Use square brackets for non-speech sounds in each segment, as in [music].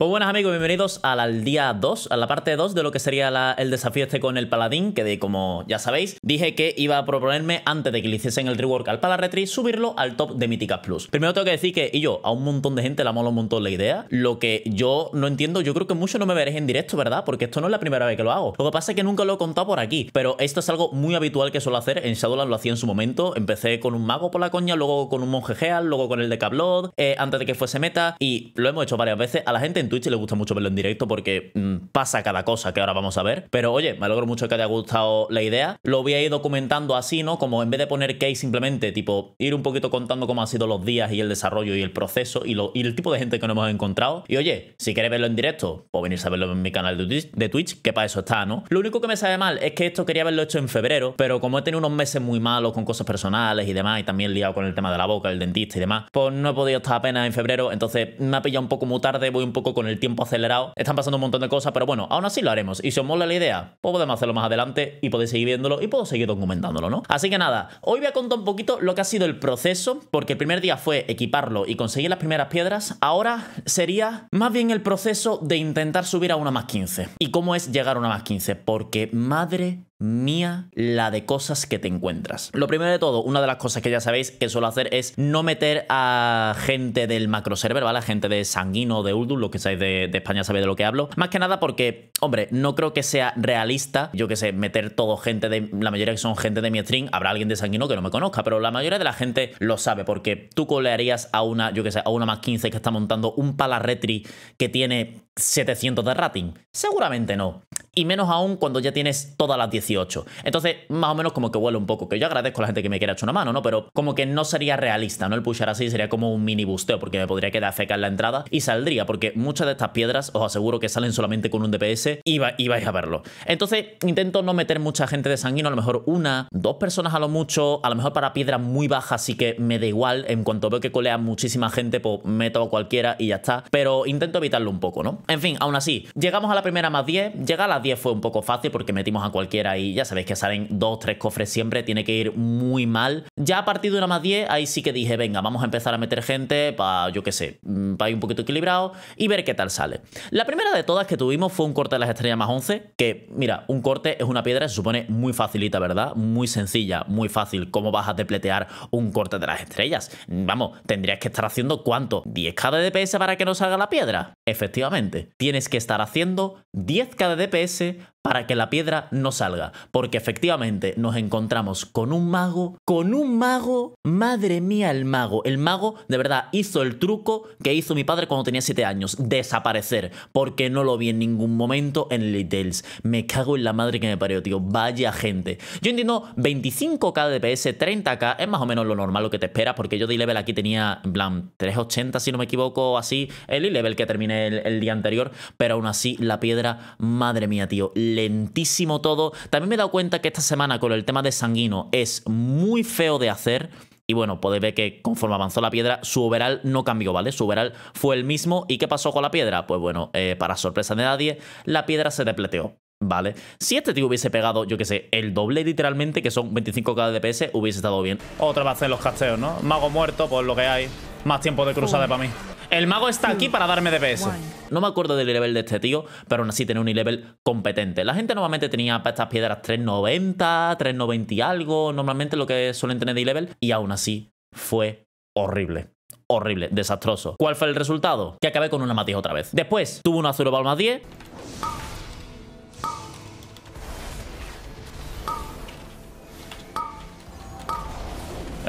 Pues buenas amigos, bienvenidos al día 2, a la parte 2 de lo que sería el desafío este con el paladín, que de, como ya sabéis, dije que iba a proponerme antes de que le hiciesen el rework al palarretri subirlo al top de Míticas Plus. Primero tengo que decir que, y yo, a un montón de gente la mola un montón la idea, lo que yo no entiendo, yo creo que muchos no me veréis en directo, ¿verdad? Porque esto no es la primera vez que lo hago. Lo que pasa es que nunca lo he contado por aquí, pero esto es algo muy habitual que suelo hacer, en Shadowland lo hacía en su momento, empecé con un mago por la coña, luego con un monje Geal, luego con el de Cablod, eh, antes de que fuese meta, y lo hemos hecho varias veces, a la gente Twitch y le gusta mucho verlo en directo porque mm, pasa cada cosa que ahora vamos a ver. Pero oye, me alegro mucho que te haya gustado la idea. Lo voy a ir documentando así, ¿no? Como en vez de poner case simplemente, tipo, ir un poquito contando cómo han sido los días y el desarrollo y el proceso y, lo, y el tipo de gente que nos hemos encontrado. Y oye, si queréis verlo en directo, o pues venir a verlo en mi canal de Twitch, que para eso está, ¿no? Lo único que me sabe mal es que esto quería haberlo hecho en febrero, pero como he tenido unos meses muy malos con cosas personales y demás, y también liado con el tema de la boca, el dentista y demás, pues no he podido estar apenas en febrero, entonces me ha pillado un poco muy tarde, voy un poco con con el tiempo acelerado. Están pasando un montón de cosas, pero bueno, aún así lo haremos. Y si os mola la idea, pues podemos hacerlo más adelante y podéis seguir viéndolo y puedo seguir documentándolo, ¿no? Así que nada, hoy voy a contar un poquito lo que ha sido el proceso, porque el primer día fue equiparlo y conseguir las primeras piedras. Ahora sería más bien el proceso de intentar subir a una más 15. ¿Y cómo es llegar a una más 15? Porque madre mía la de cosas que te encuentras. Lo primero de todo, una de las cosas que ya sabéis que suelo hacer es no meter a gente del macro server, ¿vale? A gente de Sanguino, de Uldum, lo que sabéis de, España sabéis de lo que hablo. Más que nada porque, hombre, no creo que sea realista, yo que sé, meter todo gente de, la mayoría que son gente de mi stream, habrá alguien de Sanguino que no me conozca, pero la mayoría de la gente lo sabe porque tú colearías a una, yo que sé, a una más 15 que está montando un Palarretri que tiene 700 de rating. Seguramente no y menos aún cuando ya tienes todas las 18. Entonces, más o menos como que huele un poco, que yo agradezco a la gente que me quiera echar una mano, ¿no? Pero como que no sería realista, ¿no? El pushar así sería como un mini busteo, porque me podría quedar feca en la entrada y saldría, porque muchas de estas piedras os aseguro que salen solamente con un DPS y, vais a verlo. Entonces, intento no meter mucha gente de sanguino, a lo mejor una, dos personas a lo mucho, a lo mejor para piedras muy bajas así que me da igual, en cuanto veo que colea muchísima gente, pues meto a cualquiera y ya está, pero intento evitarlo un poco, ¿no? En fin, aún así, llegamos a la primera más 10, llega a la 10 fue un poco fácil porque metimos a cualquiera y ya sabéis que salen 2 3 cofres siempre, tiene que ir muy mal. Ya a partir de una más 10, ahí sí que dije, venga, vamos a empezar a meter gente para, yo qué sé, mm, para ir un poquito equilibrado y ver qué tal sale. La primera de todas que tuvimos fue un corte de las estrellas más 11, que, mira, un corte es una piedra, se supone muy facilita, ¿verdad? Muy sencilla, muy fácil. ¿Cómo vas a depletear un corte de las estrellas? Vamos, tendrías que estar haciendo cuánto? ¿10k de DPS para que no salga la piedra? Efectivamente, tienes que estar haciendo 10k de DPS से para que la piedra no salga. Porque efectivamente nos encontramos con un mago, con un mago, madre mía el mago. El mago de verdad hizo el truco que hizo mi padre cuando tenía 7 años, desaparecer, porque no lo vi en ningún momento en Littles Me cago en la madre que me parió, tío, vaya gente. Yo entiendo 25k de DPS, 30k, es más o menos lo normal lo que te esperas, porque yo de level aquí tenía, en plan, 380 si no me equivoco, así, el level que terminé el, el día anterior, pero aún así la piedra, madre mía, tío, lentísimo todo. También me he dado cuenta que esta semana con el tema de Sanguino es muy feo de hacer. Y bueno, podéis ver que conforme avanzó la piedra, su overall no cambió, ¿vale? Su overall fue el mismo. ¿Y qué pasó con la piedra? Pues bueno, eh, para sorpresa de nadie, la piedra se depleteó. Vale. Si este tío hubiese pegado, yo que sé, el doble literalmente, que son 25k de DPS, hubiese estado bien. Otra vez en los casteos, ¿no? Mago muerto, por lo que hay. Más tiempo de cruzada para mí. El mago está aquí para darme DPS. No me acuerdo del nivel de este tío, pero aún así tenía un nivel competente. La gente normalmente tenía para estas piedras 390, 390 y algo, normalmente lo que suelen tener de nivel, y aún así fue horrible horrible, desastroso. ¿Cuál fue el resultado? Que acabé con una matiz otra vez. Después, tuvo una Azurobal más 10,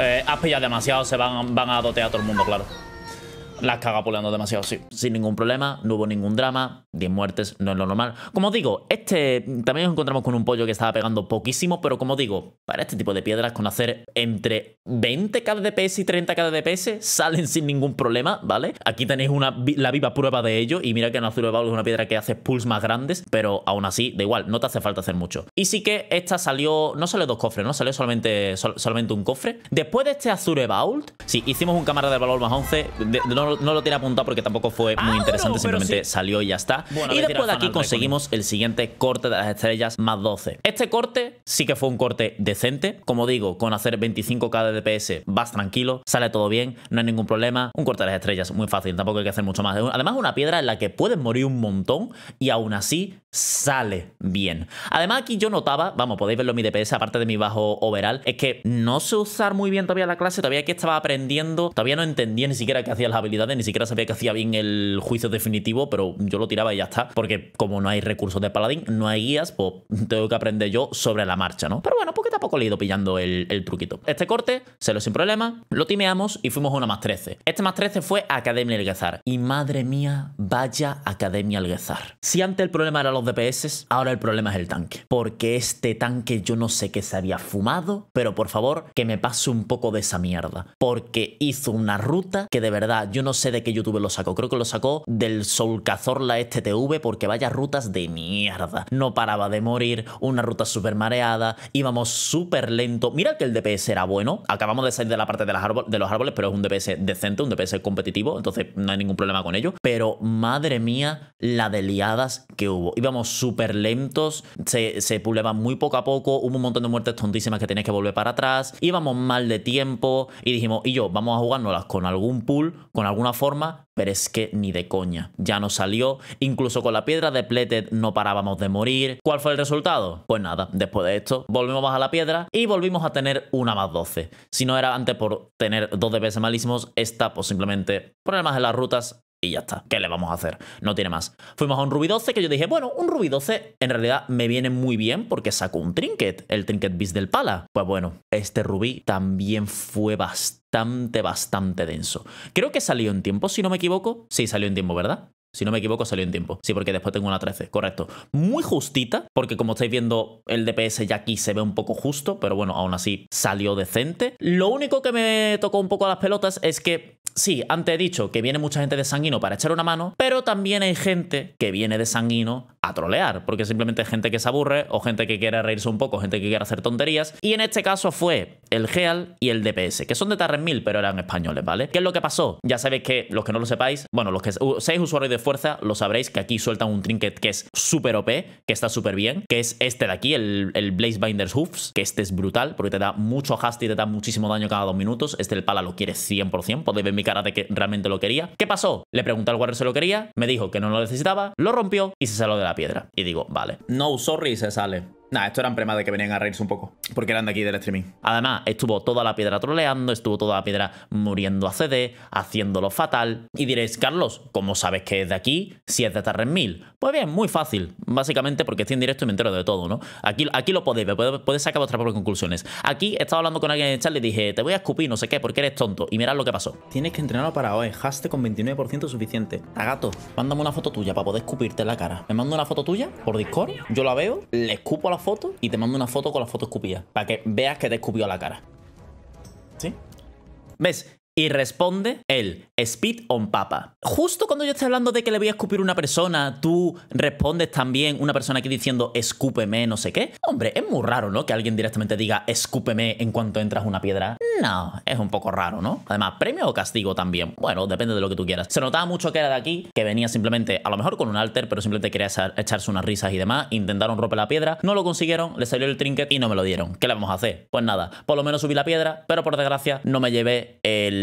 eh, pillado demasiado se van, van a dotear todo el mundo, claro las caga poleando demasiado, sí. Sin ningún problema, no hubo ningún drama, 10 muertes no es lo normal. Como digo, este también nos encontramos con un pollo que estaba pegando poquísimo, pero como digo, para este tipo de piedras con hacer entre 20 cada DPS y 30 cada DPS salen sin ningún problema, ¿vale? Aquí tenéis una, la viva prueba de ello y mira que en Azure de es una piedra que hace pulls más grandes, pero aún así, da igual, no te hace falta hacer mucho. Y sí que esta salió, no salió dos cofres, no salió solamente, solamente un cofre. Después de este Azure Vault, sí, hicimos un cámara de valor más 11, de, lo no, lo tiene apuntado porque tampoco fue muy ah, interesante, simplemente salió y ya está. y después de aquí conseguimos el siguiente corte de las estrellas más 12. Este corte sí que fue un corte decente, como digo, con hacer 25k de DPS vas tranquilo, sale todo bien, no hay ningún problema, un corte de las estrellas muy fácil, tampoco hay que hacer mucho más. Además una piedra en la que puedes morir un montón y aún así sale bien. Además aquí yo notaba, vamos, podéis verlo en mi DPS, aparte de mi bajo overall, es que no sé usar muy bien todavía la clase, todavía que estaba aprendiendo, todavía no entendía ni siquiera qué hacía las habilidades ni siquiera sabía que hacía bien el juicio definitivo, pero yo lo tiraba y ya está, porque como no hay recursos de paladín, no hay guías, pues tengo que aprender yo sobre la marcha, ¿no? Pero bueno, porque tampoco le he ido pillando el, truquito. Este corte, se lo sin problema, lo timeamos y fuimos a una más 13. Este más 13 fue Academia Algezar. Y madre mía, vaya Academia Alguezar. Si antes el problema eran los DPS, ahora el problema es el tanque. Porque este tanque yo no sé qué se había fumado, pero por favor, que me pase un poco de esa mierda. Porque hizo una ruta que de verdad yo no no sé de qué YouTube lo sacó. Creo que lo sacó del Solcazorla la STV este porque vaya rutas de mierda. No paraba de morir, una ruta súper mareada, íbamos súper lento. Mira que el DPS era bueno. Acabamos de salir de la parte de, de los árboles, pero es un DPS decente, un DPS competitivo, entonces no hay ningún problema con ello. Pero madre mía, la de liadas que hubo. Íbamos súper lentos, se, se puleaban muy poco a poco, hubo un montón de muertes tontísimas que tenías que volver para atrás, íbamos mal de tiempo y dijimos, y yo, vamos a jugárnoslas con algún pool, con alguna forma, pero es que ni de coña, ya no salió, incluso con la piedra de Pleted no parábamos de morir. ¿Cuál fue el resultado? Pues nada, después de esto volvimos a la piedra y volvimos a tener una más 12. Si no era antes por tener dos DPS malísimos, esta pues simplemente problemas en las rutas y ya está. ¿Qué le vamos a hacer? No tiene más. Fuimos a un Ruby 12 que yo dije, bueno, un Ruby 12 en realidad me viene muy bien porque sacó un trinket, el trinket bis del pala. Pues bueno, este Rubí también fue bastante, bastante denso. Creo que salió en tiempo, si no me equivoco. Sí, salió en tiempo, ¿verdad? Si no me equivoco, salió en tiempo. Sí, porque después tengo una 13, correcto. Muy justita, porque como estáis viendo, el DPS ya aquí se ve un poco justo, pero bueno, aún así salió decente. Lo único que me tocó un poco a las pelotas es que sí, antes he dicho que viene mucha gente de sanguino para echar una mano, pero también hay gente que viene de sanguino trolear, porque simplemente gente que se aburre o gente que quiere reírse un poco, gente que quiere hacer tonterías. Y en este caso fue el Geal y el DPS, que son de Tarren 1000, pero eran españoles, ¿vale? ¿Qué es lo que pasó? Ya sabéis que los que no lo sepáis, bueno, los que seis usuarios de fuerza, lo sabréis que aquí sueltan un trinket que es súper OP, que está súper bien, que es este de aquí, el, el Blaze Binders Hoofs, que este es brutal, porque te da mucho y te da muchísimo daño cada dos minutos. Este el pala lo quiere 100%, podéis ver mi cara de que realmente lo quería. ¿Qué pasó? Le pregunté al guardián si lo quería, me dijo que no lo necesitaba, lo rompió y se salió de la piel. Y digo, vale. No, sorry, se sale. Nah, esto eran premas de que venían a reírse un poco, porque eran de aquí del streaming. Además, estuvo toda la piedra troleando, estuvo toda la piedra muriendo a CD, haciéndolo fatal. Y diréis, Carlos, ¿cómo sabes que es de aquí si es de Tarren 1000? Pues bien, muy fácil, básicamente porque estoy en directo y me entero de todo, ¿no? Aquí, aquí lo podéis ver, podéis sacar vuestras propias conclusiones. Aquí estaba hablando con alguien en el chat y le dije, te voy a escupir, no sé qué, porque eres tonto. Y mirad lo que pasó. Tienes que entrenarlo para hoy, haste con 29% suficiente. gato. mándame una foto tuya para poder escupirte la cara. Me mando una foto tuya por Discord, yo la veo, le escupo la foto y te mando una foto con la foto escupida. Para que veas que te escupió la cara. ¿Sí? ¿Ves? Y responde el Speed on Papa. Justo cuando yo esté hablando de que le voy a escupir una persona, tú respondes también una persona aquí diciendo escúpeme, no sé qué. Hombre, es muy raro, ¿no? Que alguien directamente diga escúpeme en cuanto entras una piedra. No, es un poco raro, ¿no? Además, premio o castigo también. Bueno, depende de lo que tú quieras. Se notaba mucho que era de aquí, que venía simplemente, a lo mejor con un alter, pero simplemente quería echarse unas risas y demás. Intentaron romper la piedra, no lo consiguieron, le salió el trinket y no me lo dieron. ¿Qué le vamos a hacer? Pues nada, por lo menos subí la piedra, pero por desgracia no me llevé el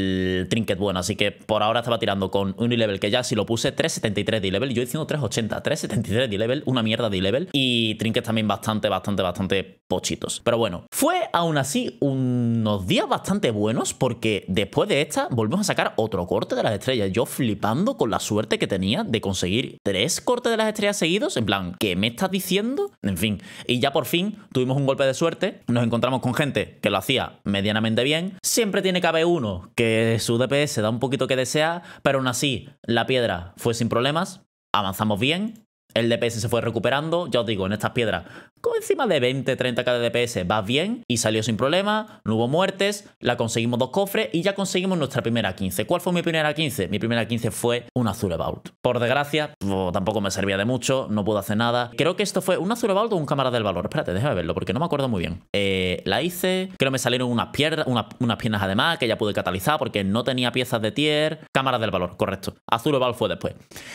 trinket bueno. Así que por ahora estaba tirando con un nivel que ya si lo puse 373 de level. Yo diciendo 380, 373 de level, una mierda de level. Y trinkets también bastante, bastante, bastante pochitos. Pero bueno, fue aún así unos días bastante buenos porque después de esta volvemos a sacar otro corte de las estrellas. Yo flipando con la suerte que tenía de conseguir tres cortes de las estrellas seguidos. En plan, ¿qué me estás diciendo? En fin. Y ya por fin tuvimos un golpe de suerte. Nos encontramos con gente que lo hacía medianamente bien. Siempre tiene que haber uno que su DPS da un poquito que desea, pero aún así la piedra fue sin problemas, avanzamos bien, el DPS se fue recuperando, ya os digo, en estas piedras con encima de 20, 30k de DPS, va bien y salió sin problema, no hubo muertes, la conseguimos dos cofres y ya conseguimos nuestra primera 15. ¿Cuál fue mi primera 15? Mi primera 15 fue un Azure Vault. Por desgracia, tampoco me servía de mucho, no pude hacer nada. Creo que esto fue un Azure Vault o un Cámara del Valor. Espérate, déjame verlo porque no me acuerdo muy bien. Eh, la hice, creo que me salieron unas, piernas, unas piernas además que ya pude catalizar porque no tenía piezas de tier. Cámara del Valor, correcto. Azure Vault fue después.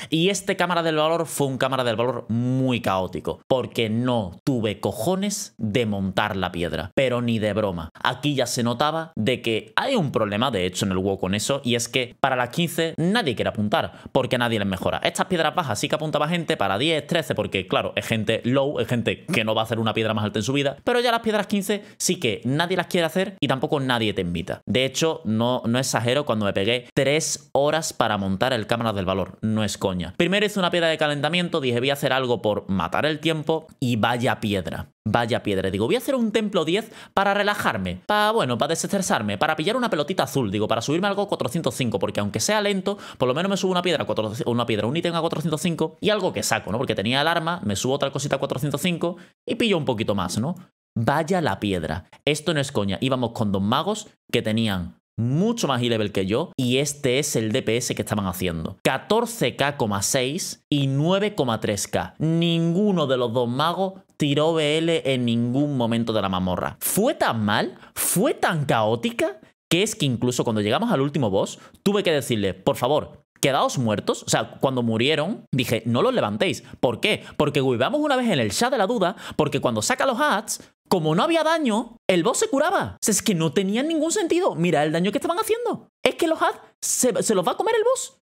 Y este Cámara del Valor fue un Cámara del Valor muy caótico porque no tuve cojones de montar la piedra, pero ni de broma. Aquí ya se notaba de que hay un problema, de hecho, en el WoW con eso, y es que para las 15 nadie quiere apuntar, porque nadie les mejora. Estas piedras bajas sí que apuntaba gente para 10, 13, porque claro, es gente low, es gente que no va a hacer una piedra más alta en su vida, pero ya las piedras 15 sí que nadie las quiere hacer y tampoco nadie te invita. De hecho, no, no exagero cuando me pegué 3 horas para montar el cámara del valor, no es coña. Primero hice una piedra de calentamiento, dije voy a hacer algo por matar el tiempo y vaya piedra. Vaya piedra. Digo, voy a hacer un templo 10 para relajarme, para, bueno, para desestresarme, para pillar una pelotita azul, digo, para subirme algo 405, porque aunque sea lento, por lo menos me subo una piedra, una piedra, un ítem a 405 y algo que saco, ¿no? Porque tenía el arma. me subo otra cosita a 405 y pillo un poquito más, ¿no? Vaya la piedra. Esto no es coña. Íbamos con dos magos que tenían mucho más e-level que yo y este es el DPS que estaban haciendo. 14k,6 y 9,3k. Ninguno de los dos magos tiró BL en ningún momento de la mamorra. Fue tan mal, fue tan caótica, que es que incluso cuando llegamos al último boss, tuve que decirle, por favor, quedaos muertos, o sea, cuando murieron, dije, no los levantéis. ¿Por qué? Porque vamos una vez en el chat de la duda, porque cuando saca los ads, como no había daño, el boss se curaba. O sea, es que no tenía ningún sentido. Mira el daño que estaban haciendo. Es que los ads se, se los va a comer el boss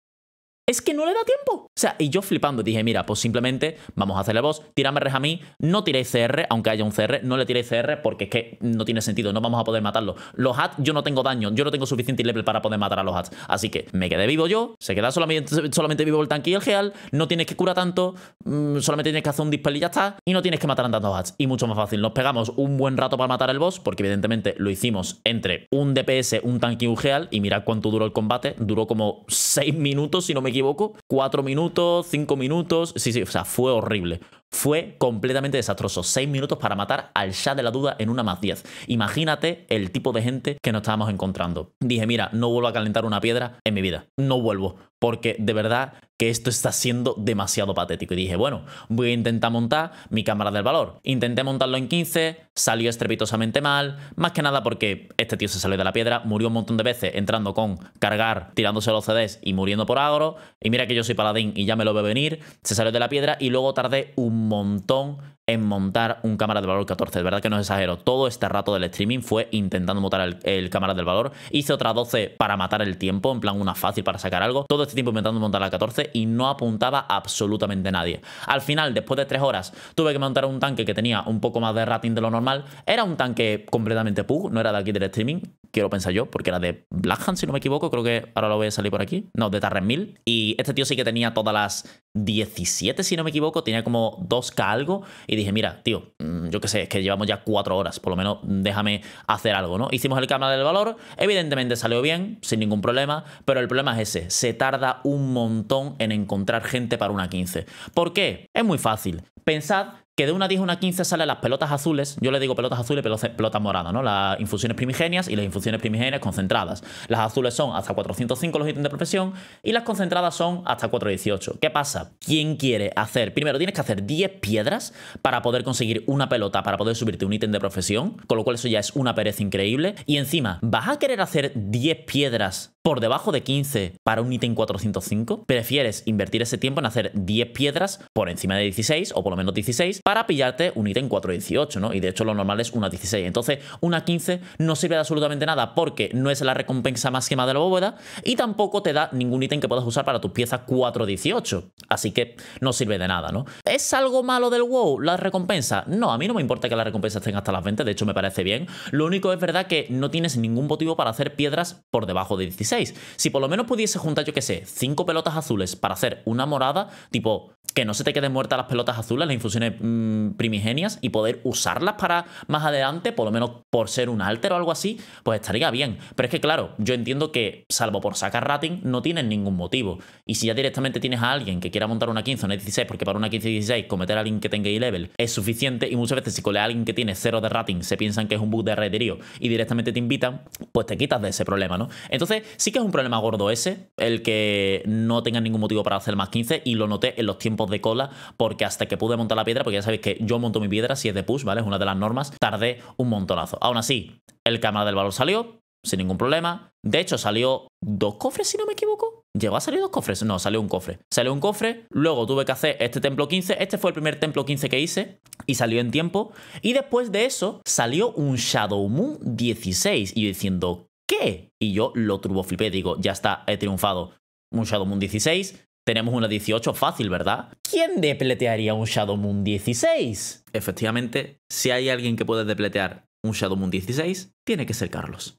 es que no le da tiempo. O sea, y yo flipando dije, mira, pues simplemente vamos a hacerle boss, tirame res a mí, no tiréis CR, aunque haya un CR, no le tiréis CR porque es que no tiene sentido, no vamos a poder matarlo. Los hats, yo no tengo daño, yo no tengo suficiente level para poder matar a los hats. Así que me quedé vivo yo, se queda solamente, vivo el tanque y el geal, no tienes que curar tanto, mm, solamente tienes que hacer un dispel y ya está, y no tienes que matar a tantos hats. Y mucho más fácil, nos pegamos un buen rato para matar el boss, porque evidentemente lo hicimos entre un DPS, un tanque y un geal, y mirad cuánto duró el combate, duró como 6 minutos y no me equivoco, cuatro minutos, cinco minutos. Sí, sí, o sea, fue horrible fue completamente desastroso. Seis minutos para matar al Shah de la duda en una más 10. Imagínate el tipo de gente que nos estábamos encontrando. Dije, mira, no vuelvo a calentar una piedra en mi vida. No vuelvo. Porque de verdad que esto está siendo demasiado patético. Y dije, bueno, voy a intentar montar mi cámara del valor. Intenté montarlo en 15, salió estrepitosamente mal, más que nada porque este tío se salió de la piedra, murió un montón de veces entrando con cargar, tirándose los CDs y muriendo por agro. Y mira que yo soy paladín y ya me lo veo venir, se salió de la piedra y luego tardé un montón en montar un cámara del valor 14. De verdad que no exagero. Todo este rato del streaming fue intentando montar el, cámara del valor. Hice otra 12 para matar el tiempo, en plan una fácil para sacar algo. Todo este tiempo intentando montar la 14 y no apuntaba absolutamente nadie. Al final, después de 3 horas, tuve que montar un tanque que tenía un poco más de rating de lo normal. Era un tanque completamente pug, no era de aquí del streaming quiero pensar yo, porque era de Blackhand, si no me equivoco, creo que ahora lo voy a salir por aquí. No, de Tarren 1000. Y este tío sí que tenía todas las 17, si no me equivoco, tenía como 2K algo. Y dije, mira, tío, mm, yo qué sé, es que llevamos ya 4 horas, por lo menos déjame hacer algo, ¿no? Hicimos el cámara del valor, evidentemente salió bien, sin ningún problema, pero el problema es ese, se tarda un montón en encontrar gente para una 15. ¿Por qué? Es muy fácil. Pensad que de una 10 a una 15 salen las pelotas azules, yo le digo pelotas azules son pelotas moradas, ¿no? Las infusiones primigenias y las infusiones primigenias concentradas. Las azules son hasta 405 los ítems de profesión y las concentradas son hasta 418. ¿Qué pasa? ¿Quién quiere hacer? Primero tienes que hacer 10 piedras para poder conseguir una pelota, para poder subirte un ítem de profesión, con lo cual eso ya es una pereza increíble. Y encima, ¿vas a querer hacer 10 piedras por debajo de 15 para un ítem 405? ¿Prefieres invertir ese tiempo en hacer 10 piedras por encima de 16 o por lo menos 16 para pillarte un ítem 4.18, ¿no? Y de hecho lo normal es una 16. Entonces, una 15 no sirve de absolutamente nada porque no es la recompensa máxima de la bóveda y tampoco te da ningún ítem que puedas usar para tus piezas 4.18. Así que no sirve de nada, ¿no? ¿Es algo malo del WoW la recompensa? No, a mí no me importa que la recompensas estén hasta las 20, de hecho me parece bien. Lo único es verdad que no tienes ningún motivo para hacer piedras por debajo de 16. Si por lo menos pudiese juntar, yo qué sé, 5 pelotas azules para hacer una morada, tipo que no se te queden muertas las pelotas azules, las infusiones Mm, primigenias y poder usarlas para más adelante, por lo menos por ser un alter o algo así, pues estaría bien. Pero es que claro, yo entiendo que salvo por sacar rating no tienen ningún motivo. Y si ya directamente tienes a alguien que quiera montar una 15 o una 16, porque para una 15 y 16 cometer a alguien que tenga E-level es suficiente y muchas veces si con a alguien que tiene cero de rating se piensan que es un bug de rederío y directamente te invitan, pues te quitas de ese problema, ¿no? Entonces sí que es un problema gordo ese, el que no tenga ningún motivo para hacer más 15 y lo noté en los tiempos de cola porque hasta que pude montar la piedra, porque ya sabéis que yo monto mi piedra si es de push, ¿vale? Es una de las normas. Tardé un montonazo. Aún así, el cámara del valor salió sin ningún problema. De hecho, salió dos cofres, si no me equivoco. ¿Llegó a salir dos cofres? No, salió un cofre. Salió un cofre, luego tuve que hacer este templo 15. Este fue el primer templo 15 que hice y salió en tiempo. Y después de eso salió un Shadow Moon 16. Y yo diciendo, ¿qué? Y yo lo turboflipé, digo, ya está, he triunfado. Un Shadow Moon 16, tenemos una 18 fácil, ¿verdad? ¿Quién depletearía un Shadow Moon 16? Efectivamente, si hay alguien que puede depletear un Shadow Moon 16, tiene que ser Carlos.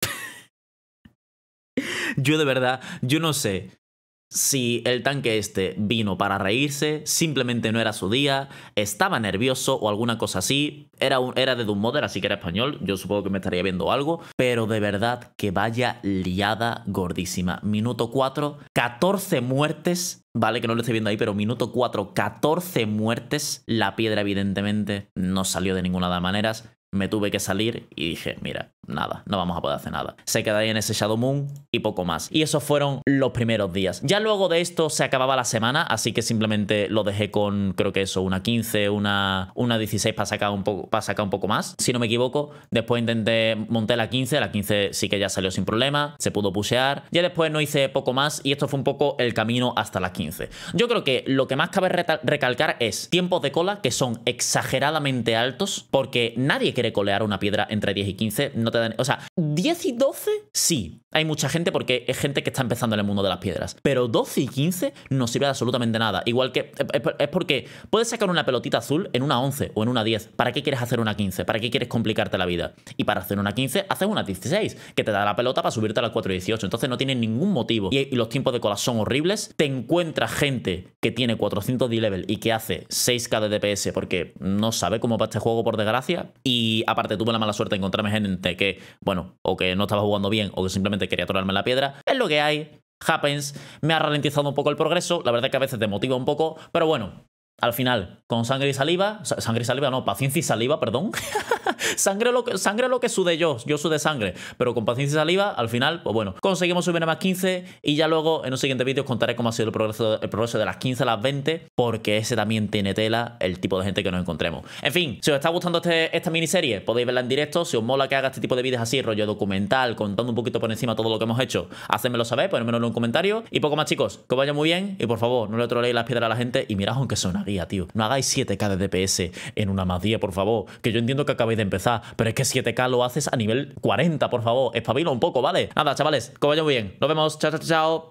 [laughs] yo de verdad, yo no sé si el tanque este vino para reírse, simplemente no era su día, estaba nervioso o alguna cosa así, era, era de Doom así que era español, yo supongo que me estaría viendo algo, pero de verdad que vaya liada gordísima. Minuto 4, 14 muertes, vale que no lo estoy viendo ahí, pero minuto 4, 14 muertes, la piedra evidentemente no salió de ninguna de las maneras, me tuve que salir y dije, mira, nada, no vamos a poder hacer nada. Se ahí en ese Shadow Moon y poco más. Y esos fueron los primeros días. Ya luego de esto se acababa la semana, así que simplemente lo dejé con, creo que eso, una 15, una, una 16 para sacar, un poco, para sacar un poco más, si no me equivoco. Después intenté, monté la 15, la 15 sí que ya salió sin problema, se pudo pushear. Ya después no hice poco más y esto fue un poco el camino hasta la 15. Yo creo que lo que más cabe recalcar es tiempos de cola que son exageradamente altos porque nadie quiere colear una piedra entre 10 y 15, no te dan... O sea, 10 y 12, sí. Hay mucha gente porque es gente que está empezando en el mundo de las piedras. Pero 12 y 15 no sirve de absolutamente nada. Igual que... Es porque puedes sacar una pelotita azul en una 11 o en una 10. ¿Para qué quieres hacer una 15? ¿Para qué quieres complicarte la vida? Y para hacer una 15, haces una 16, que te da la pelota para subirte a la 4 y 18. Entonces no tiene ningún motivo. Y los tiempos de cola son horribles. Te encuentras gente que tiene 400 de level y que hace 6k de DPS porque no sabe cómo va este juego, por desgracia. Y y aparte tuve la mala suerte de encontrarme gente que, bueno, o que no estaba jugando bien o que simplemente quería atorarme la piedra. Es lo que hay, happens, me ha ralentizado un poco el progreso, la verdad es que a veces te motiva un poco, pero bueno, al final, con sangre y saliva, sangre y saliva no, paciencia y saliva, perdón. [laughs] sangre, lo que, sangre lo que sude yo, yo sude sangre, pero con paciencia y saliva, al final, pues bueno, conseguimos subir a más 15 y ya luego en un siguiente vídeo, os contaré cómo ha sido el progreso, el progreso de las 15 a las 20, porque ese también tiene tela el tipo de gente que nos encontremos. En fin, si os está gustando este, esta miniserie, podéis verla en directo, si os mola que haga este tipo de vídeos así, rollo documental, contando un poquito por encima todo lo que hemos hecho, hacedmelo saber, ponedmelo en un comentario y poco más chicos, que vaya muy bien y por favor, no le troleéis las piedras a la gente y mirad aunque suena bien tío. No hagáis 7K de DPS en una más 10, por favor. Que yo entiendo que acabáis de empezar, pero es que 7K lo haces a nivel 40, por favor. espabilo un poco, ¿vale? Nada, chavales, que vayan muy bien. Nos vemos. Chao, chao, chao.